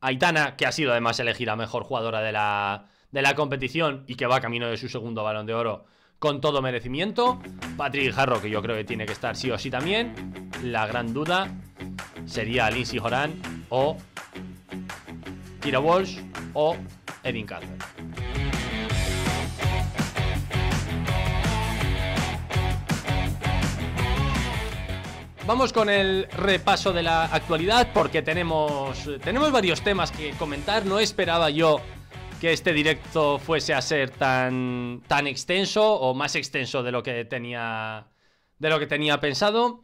Aitana, que ha sido además elegida mejor jugadora de la, competición y que va camino de su segundo balón de oro con todo merecimiento. Patrick Jarro, que yo creo que tiene que estar sí o sí también. La gran duda sería Lindsay Horan o Kira Walsh o Edin carter Vamos con el repaso de la actualidad porque tenemos, tenemos varios temas que comentar. No esperaba yo que este directo fuese a ser tan, tan extenso o más extenso de lo que tenía, de lo que tenía pensado.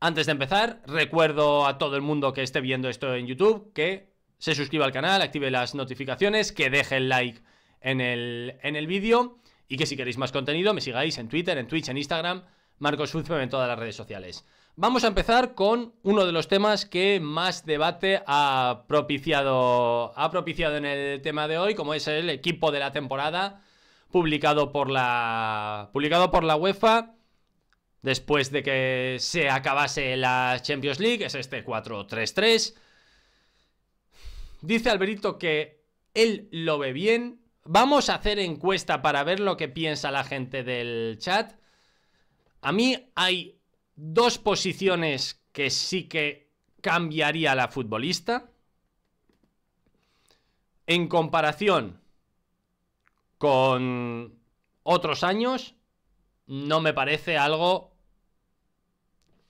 Antes de empezar, recuerdo a todo el mundo que esté viendo esto en YouTube que se suscriba al canal, active las notificaciones, que deje el like en el, vídeo y que si queréis más contenido me sigáis en Twitter, en Twitch, en Instagram, Marcos Uzbem en todas las redes sociales. Vamos a empezar con uno de los temas que más debate ha propiciado, ha propiciado en el tema de hoy, como es el equipo de la temporada, publicado por la, publicado por la UEFA después de que se acabase la Champions League, es este 4-3-3. Dice Alberito que él lo ve bien. Vamos a hacer encuesta para ver lo que piensa la gente del chat. A mí hay Dos posiciones que sí que cambiaría la futbolista. En comparación con otros años, no me parece algo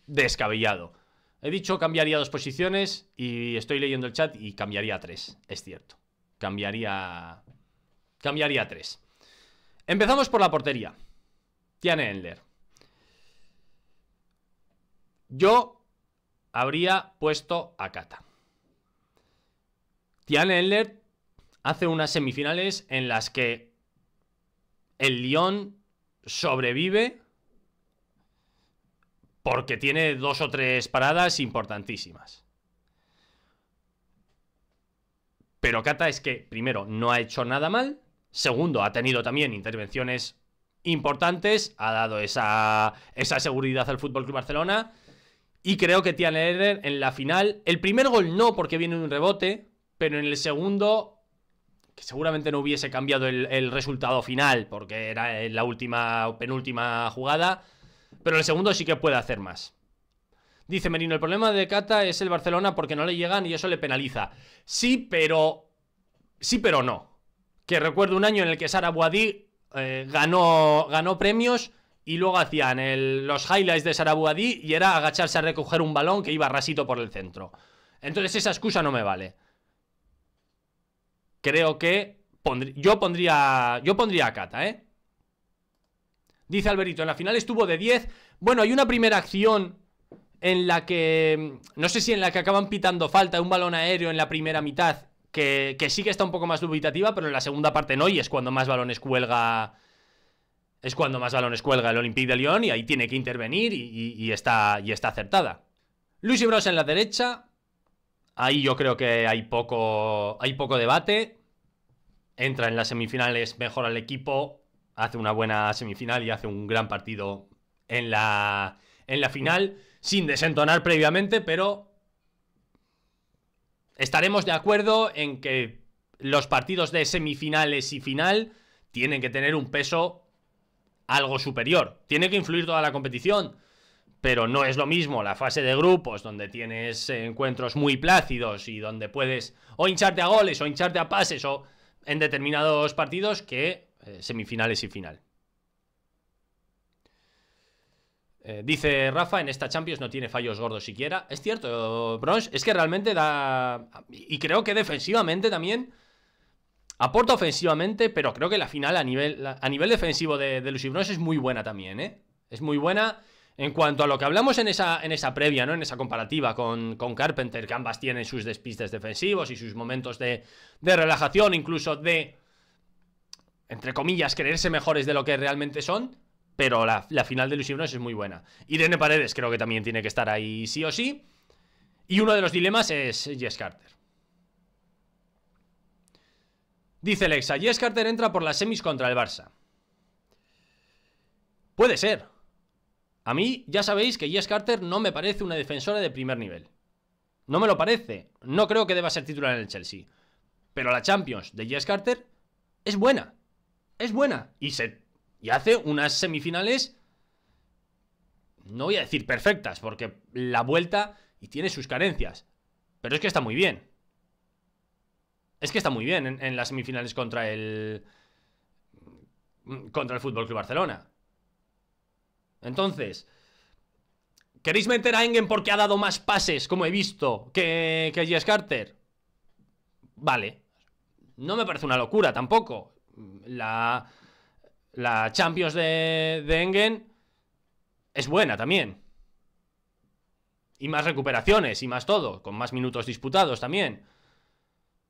descabellado. He dicho cambiaría dos posiciones y estoy leyendo el chat y cambiaría tres, es cierto. Cambiaría. Cambiaría tres. Empezamos por la portería. Tiene Ender yo habría puesto a Cata. Tian Heller hace unas semifinales en las que el Lyon sobrevive porque tiene dos o tres paradas importantísimas. Pero Cata es que, primero, no ha hecho nada mal. Segundo, ha tenido también intervenciones importantes. Ha dado esa, esa seguridad al Fútbol Club Barcelona. Y creo que Tian Eder en la final, el primer gol no porque viene un rebote, pero en el segundo, que seguramente no hubiese cambiado el, resultado final porque era la última penúltima jugada, pero en el segundo sí que puede hacer más. Dice Merino, el problema de Cata es el Barcelona porque no le llegan y eso le penaliza. Sí, pero... Sí, pero no. Que recuerdo un año en el que Sara Boadí eh, ganó, ganó premios y luego hacían el, los highlights de Sarabuadí y era agacharse a recoger un balón que iba rasito por el centro. Entonces esa excusa no me vale. Creo que yo pondría yo pondría a Cata, ¿eh? Dice Alberito, en la final estuvo de 10. Bueno, hay una primera acción en la que mm, no sé si en la que acaban pitando falta un balón aéreo en la primera mitad que, que sí que está un poco más dubitativa, pero en la segunda parte no y es cuando más balones cuelga es cuando más balones cuelga el Olympique de Lyon y ahí tiene que intervenir y, está, y está acertada. Luis Bros en la derecha. Ahí yo creo que hay poco, hay poco debate. Entra en las semifinales, mejor al equipo, hace una buena semifinal y hace un gran partido en la, en la final, sin desentonar previamente, pero estaremos de acuerdo en que los partidos de semifinales y final tienen que tener un peso algo superior. Tiene que influir toda la competición, pero no es lo mismo la fase de grupos, donde tienes encuentros muy plácidos y donde puedes o hincharte a goles o hincharte a pases o en determinados partidos que eh, semifinales y final. Eh, dice Rafa, en esta Champions no tiene fallos gordos siquiera. Es cierto, Brons, es que realmente da... Y creo que defensivamente también Aporta ofensivamente, pero creo que la final a nivel, a nivel defensivo de, de Bronze es muy buena también, ¿eh? Es muy buena en cuanto a lo que hablamos en esa, en esa previa, ¿no? En esa comparativa con, Carpenter, que ambas tienen sus despistes defensivos y sus momentos de, relajación, incluso de, entre comillas, creerse mejores de lo que realmente son, pero la, final de Bronze es muy buena. Irene Paredes creo que también tiene que estar ahí sí o sí. Y uno de los dilemas es Jess Carter. Dice Alexa. Jess Carter entra por las semis contra el Barça. Puede ser. A mí ya sabéis que Jess Carter no me parece una defensora de primer nivel. No me lo parece. No creo que deba ser titular en el Chelsea. Pero la Champions de Jess Carter es buena. Es buena. Y, se, y hace unas semifinales. No voy a decir perfectas, porque la vuelta y tiene sus carencias. Pero es que está muy bien. Es que está muy bien en, las semifinales contra el. Mm, contra el Fútbol Club Barcelona. Entonces. ¿Queréis meter a Engen porque ha dado más pases, como he visto, que, que Jess Carter? Vale. No me parece una locura tampoco. La, la Champions de, de Engen es buena también. Y más recuperaciones y más todo, con más minutos disputados también.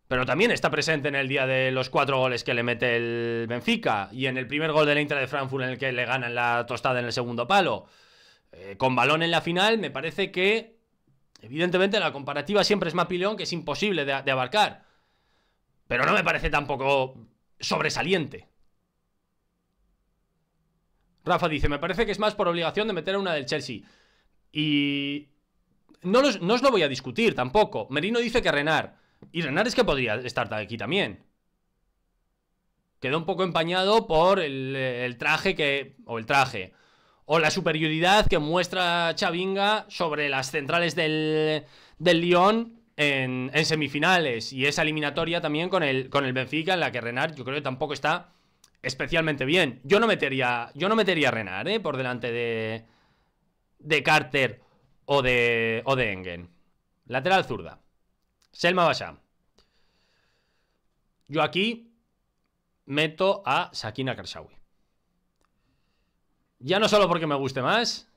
Pero también está presente en el día de los cuatro goles que le mete el Benfica y en el primer gol la Inter de Frankfurt en el que le ganan la tostada en el segundo palo. Eh, con balón en la final, me parece que, evidentemente, la comparativa siempre es Mapileón, que es imposible de, abarcar. Pero no me parece tampoco sobresaliente. Rafa dice, me parece que es más por obligación de meter a una del Chelsea. Y no, no os lo voy a discutir tampoco. Merino dice que Renar. Y Renard es que podría estar aquí también. Quedó un poco empañado por el, traje que... o el traje. O la superioridad que muestra Chavinga sobre las centrales del, del Lyon en, semifinales. Y esa eliminatoria también con el, con el Benfica, en la que Renard yo creo que tampoco está especialmente bien. Yo no metería, yo no metería Renard eh, por delante de, de Carter o de, o de Engen. Lateral zurda. Selma Basham. Yo aquí meto a Sakina Karsawi. Ya no solo porque me guste más,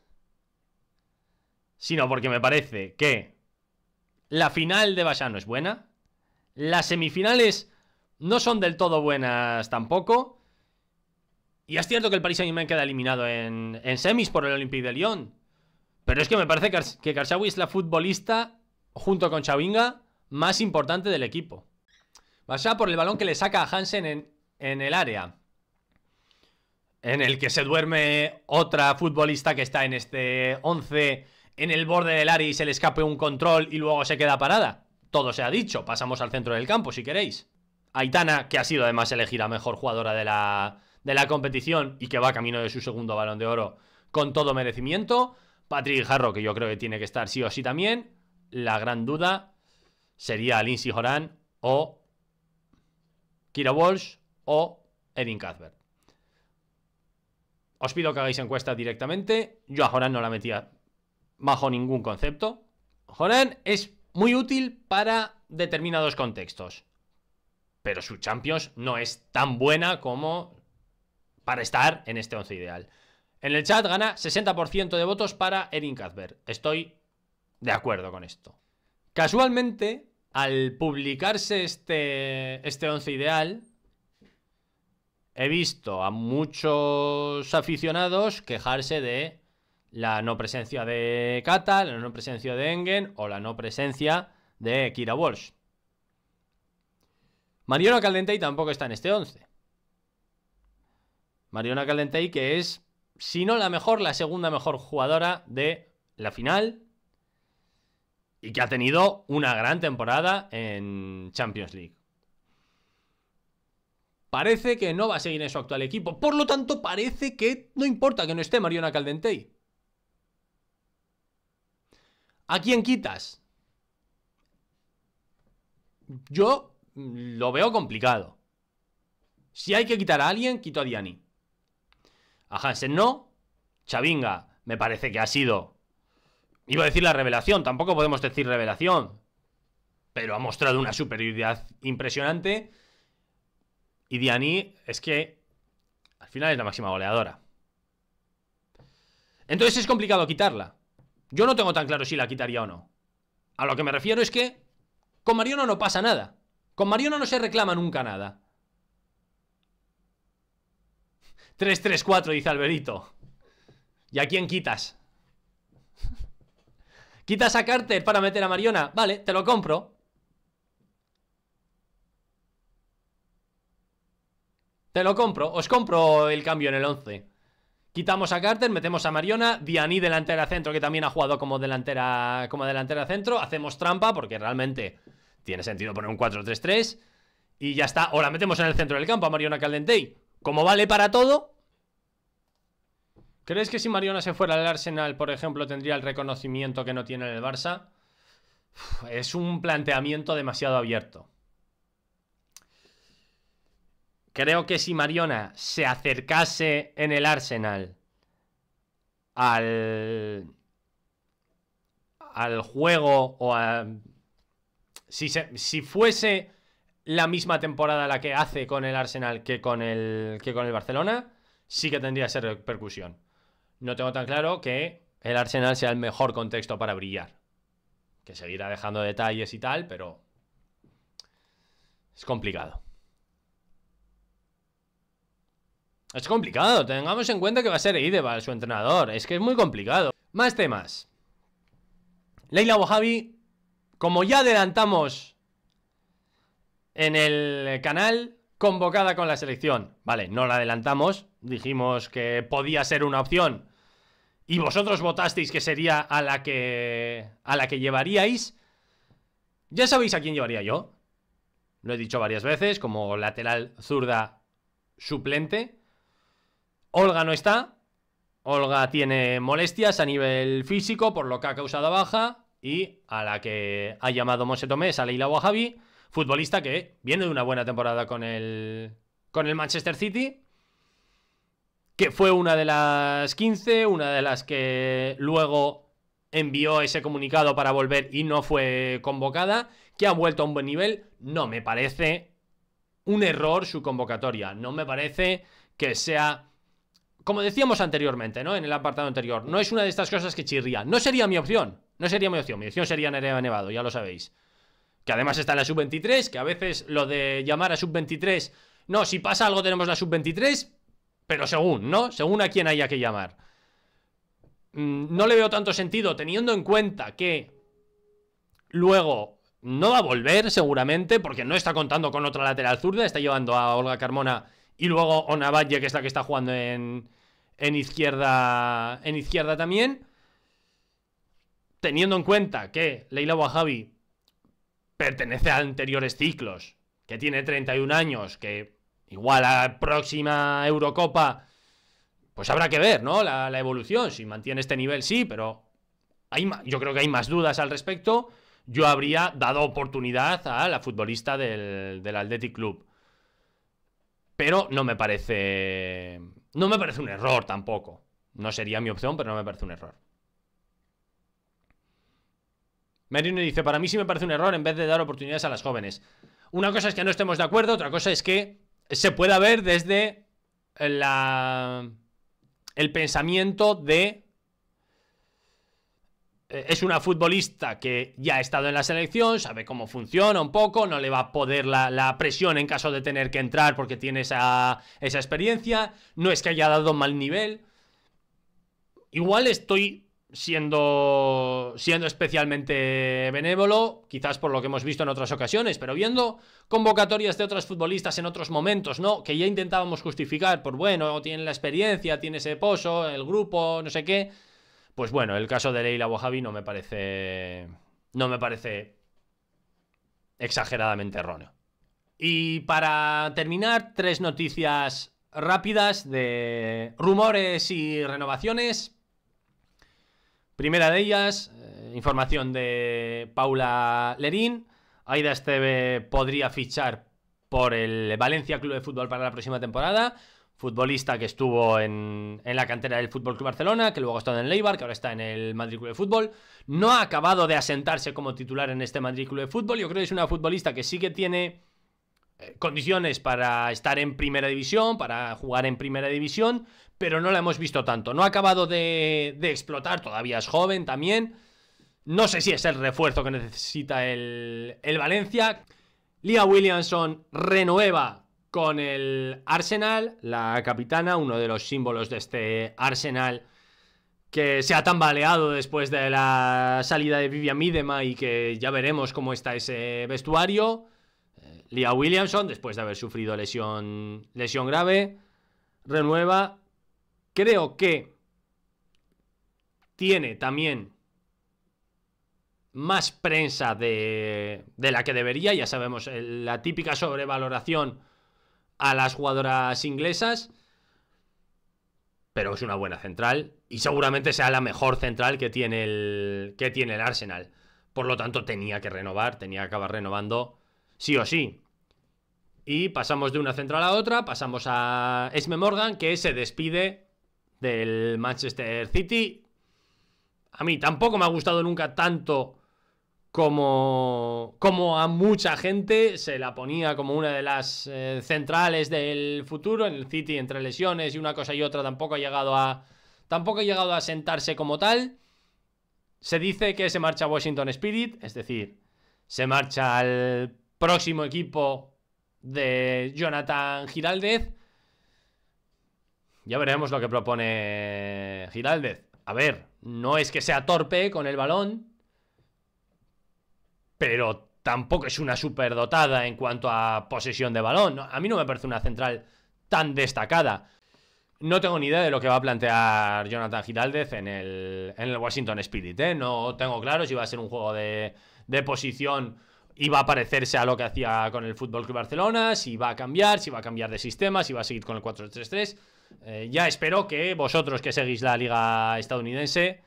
sino porque me parece que la final de Basham no es buena, las semifinales no son del todo buenas tampoco, y es cierto que el Paris Saint-Germain queda eliminado en, semis por el Olympique de Lyon, pero es que me parece que Karsawi es la futbolista, junto con Chavinga, más importante del equipo. Vaya por el balón que le saca a Hansen en, el área. En el que se duerme otra futbolista que está en este 11 en el borde del área y se le escape un control y luego se queda parada. Todo se ha dicho, pasamos al centro del campo si queréis. Aitana, que ha sido además elegida mejor jugadora de la, de la competición y que va camino de su segundo balón de oro con todo merecimiento. Patrick Jarro, que yo creo que tiene que estar sí o sí también. La gran duda, sería Lindsey Horan o Kira Walsh o Erin Cuthbert. Os pido que hagáis encuesta directamente. Yo a Horan no la metía bajo ningún concepto. Horan es muy útil para determinados contextos. Pero su Champions no es tan buena como para estar en este 11 ideal. En el chat gana 60% de votos para Erin Cuthbert. Estoy de acuerdo con esto. Casualmente, al publicarse este, este once ideal, he visto a muchos aficionados quejarse de la no presencia de Kata, la no presencia de Engen o la no presencia de Kira Walsh. Mariona Caldentey tampoco está en este 11. Mariona Caldentey que es, si no la mejor, la segunda mejor jugadora de la final y que ha tenido una gran temporada en Champions League. Parece que no va a seguir en su actual equipo, por lo tanto parece que no importa que no esté Mariona Caldentey. ¿A quién quitas? Yo lo veo complicado. Si hay que quitar a alguien, quito a Diani. A Hansen no. Chavinga me parece que ha sido Iba a decir la revelación, tampoco podemos decir revelación. Pero ha mostrado una superioridad impresionante. Y Diani es que al final es la máxima goleadora. Entonces es complicado quitarla. Yo no tengo tan claro si la quitaría o no. A lo que me refiero es que con Mariano no pasa nada. Con Mariano no se reclama nunca nada. 3-3-4, dice Alberito. ¿Y a quién quitas? Quitas a Carter para meter a Mariona. Vale, te lo compro. Te lo compro. Os compro el cambio en el 11. Quitamos a Carter, metemos a Mariona, Diani delantera centro, que también ha jugado como delantera, como delantera centro. Hacemos trampa porque realmente tiene sentido poner un 4-3-3. Y ya está. O la metemos en el centro del campo a Mariona Caldentey. Como vale para todo, ¿Crees que si Mariona se fuera al Arsenal, por ejemplo, tendría el reconocimiento que no tiene en el Barça? es un planteamiento demasiado abierto. Creo que si Mariona se acercase en el Arsenal al, al juego o a... Si, si fuese la misma temporada la que hace con el Arsenal que con el, que con el Barcelona, sí que tendría esa repercusión no tengo tan claro que el Arsenal sea el mejor contexto para brillar. Que seguirá dejando detalles y tal, pero es complicado. Es complicado, tengamos en cuenta que va a ser Ideval su entrenador, es que es muy complicado. Más temas. Leila Bojavi, como ya adelantamos en el canal, convocada con la selección. Vale, no la adelantamos, dijimos que podía ser una opción, y vosotros votasteis que sería a la que, a la que llevaríais, ya sabéis a quién llevaría yo. Lo he dicho varias veces, como lateral zurda suplente. Olga no está. Olga tiene molestias a nivel físico, por lo que ha causado baja. Y a la que ha llamado Monse Tomé es a Leila Wahabi, futbolista que viene de una buena temporada con el, con el Manchester City que fue una de las 15, una de las que luego envió ese comunicado para volver y no fue convocada, que ha vuelto a un buen nivel, no me parece un error su convocatoria, no me parece que sea... Como decíamos anteriormente, ¿no? En el apartado anterior, no es una de estas cosas que chirría. No sería mi opción. No sería mi opción. Mi opción sería Nereva Nevado, ya lo sabéis. Que además está en la sub-23, que a veces lo de llamar a sub-23, no, si pasa algo tenemos la sub-23, pero según, ¿no? Según a quién haya que llamar. Mm, no le veo tanto sentido, teniendo en cuenta que luego no va a volver seguramente, porque no está contando con otra lateral zurda, está llevando a Olga Carmona y luego Onavalle, que es la que está jugando en, en, izquierda, en izquierda también. Teniendo en cuenta que Leila Wahabi pertenece a anteriores ciclos, que tiene 31 años, que Igual a la próxima Eurocopa, pues habrá que ver, ¿no? La, evolución, si mantiene este nivel, sí, pero hay, yo creo que hay más dudas al respecto. Yo habría dado oportunidad a la futbolista del, del Athletic Club. Pero no me parece. No me parece un error tampoco. No sería mi opción, pero no me parece un error. Merino dice: Para mí sí me parece un error en vez de dar oportunidades a las jóvenes. Una cosa es que no estemos de acuerdo, otra cosa es que se puede ver desde la, el pensamiento de... Eh, es una futbolista que ya ha estado en la selección, sabe cómo funciona un poco, no le va a poder la, presión en caso de tener que entrar porque tiene esa experiencia, no es que haya dado mal nivel. Igual estoy siendo, siendo especialmente benévolo, quizás por lo que hemos visto en otras ocasiones, pero viendo convocatorias de otros futbolistas en otros momentos, ¿no? Que ya intentábamos justificar por, bueno, tienen la experiencia, tiene ese pozo, el grupo, no sé qué. Pues bueno, el caso de Leila Bojavi no me parece. No me parece exageradamente erróneo. Y para terminar, tres noticias rápidas de rumores y renovaciones. Primera de ellas, eh, información de Paula Lerín. Aida Esteve podría fichar por el Valencia Club de Fútbol para la próxima temporada. Futbolista que estuvo en, en la cantera del Fútbol Club Barcelona, que luego ha estado en el Leibar, que ahora está en el Madrid Club de Fútbol. No ha acabado de asentarse como titular en este Madrid Club de Fútbol. Yo creo que es una futbolista que sí que tiene eh, condiciones para estar en primera división, para jugar en primera división, pero no la hemos visto tanto. No ha acabado de, explotar, todavía es joven también. No sé si es el refuerzo que necesita el, Valencia. Lia Williamson renueva con el Arsenal, la capitana, uno de los símbolos de este Arsenal que se ha tambaleado después de la salida de Vivian Midema y que ya veremos cómo está ese vestuario. Eh, Lia Williamson, después de haber sufrido lesión, lesión grave, renueva Creo que tiene también más prensa de, de la que debería. Ya sabemos, eh, la típica sobrevaloración a las jugadoras inglesas. Pero es una buena central y seguramente sea la mejor central que tiene el, que tiene el Arsenal. Por lo tanto, tenía que renovar, tenía que acabar renovando sí o sí. Y pasamos de una central a otra, pasamos a Esme Morgan, que se despide del Manchester City. A mí tampoco me ha gustado nunca tanto como, como a mucha gente se la ponía como una de las eh, centrales del futuro. En el City, entre lesiones y una cosa y otra, tampoco ha llegado a. Tampoco ha llegado a sentarse como tal. Se dice que se marcha a Washington Spirit, es decir, se marcha al próximo equipo de Jonathan Giraldez. Ya veremos lo que propone Giraldez. A ver, no es que sea torpe con el balón, pero tampoco es una superdotada en cuanto a posesión de balón. A mí no me parece una central tan destacada. No tengo ni idea de lo que va a plantear Jonathan Giraldez en el, en el Washington Spirit. ¿eh? No tengo claro si va a ser un juego de, de posición y va a parecerse a lo que hacía con el Fútbol Club Barcelona, si va a cambiar, si va a cambiar de sistema, si va a seguir con el 4-3-3. Eh, ya espero que vosotros que seguís la liga estadounidense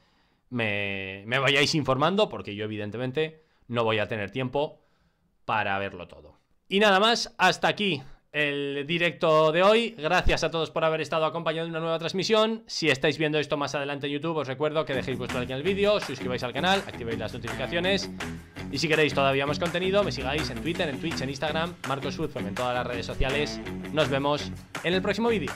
me, vayáis informando, porque yo evidentemente no voy a tener tiempo para verlo todo. Y nada más, hasta aquí el directo de hoy. Gracias a todos por haber estado acompañando una nueva transmisión. Si estáis viendo esto más adelante en YouTube, os recuerdo que dejéis vuestro like en el vídeo, suscribáis al canal, activéis las notificaciones. Y si queréis todavía más contenido, me sigáis en Twitter, en Twitch, en Instagram, Marcos en todas las redes sociales. Nos vemos en el próximo vídeo.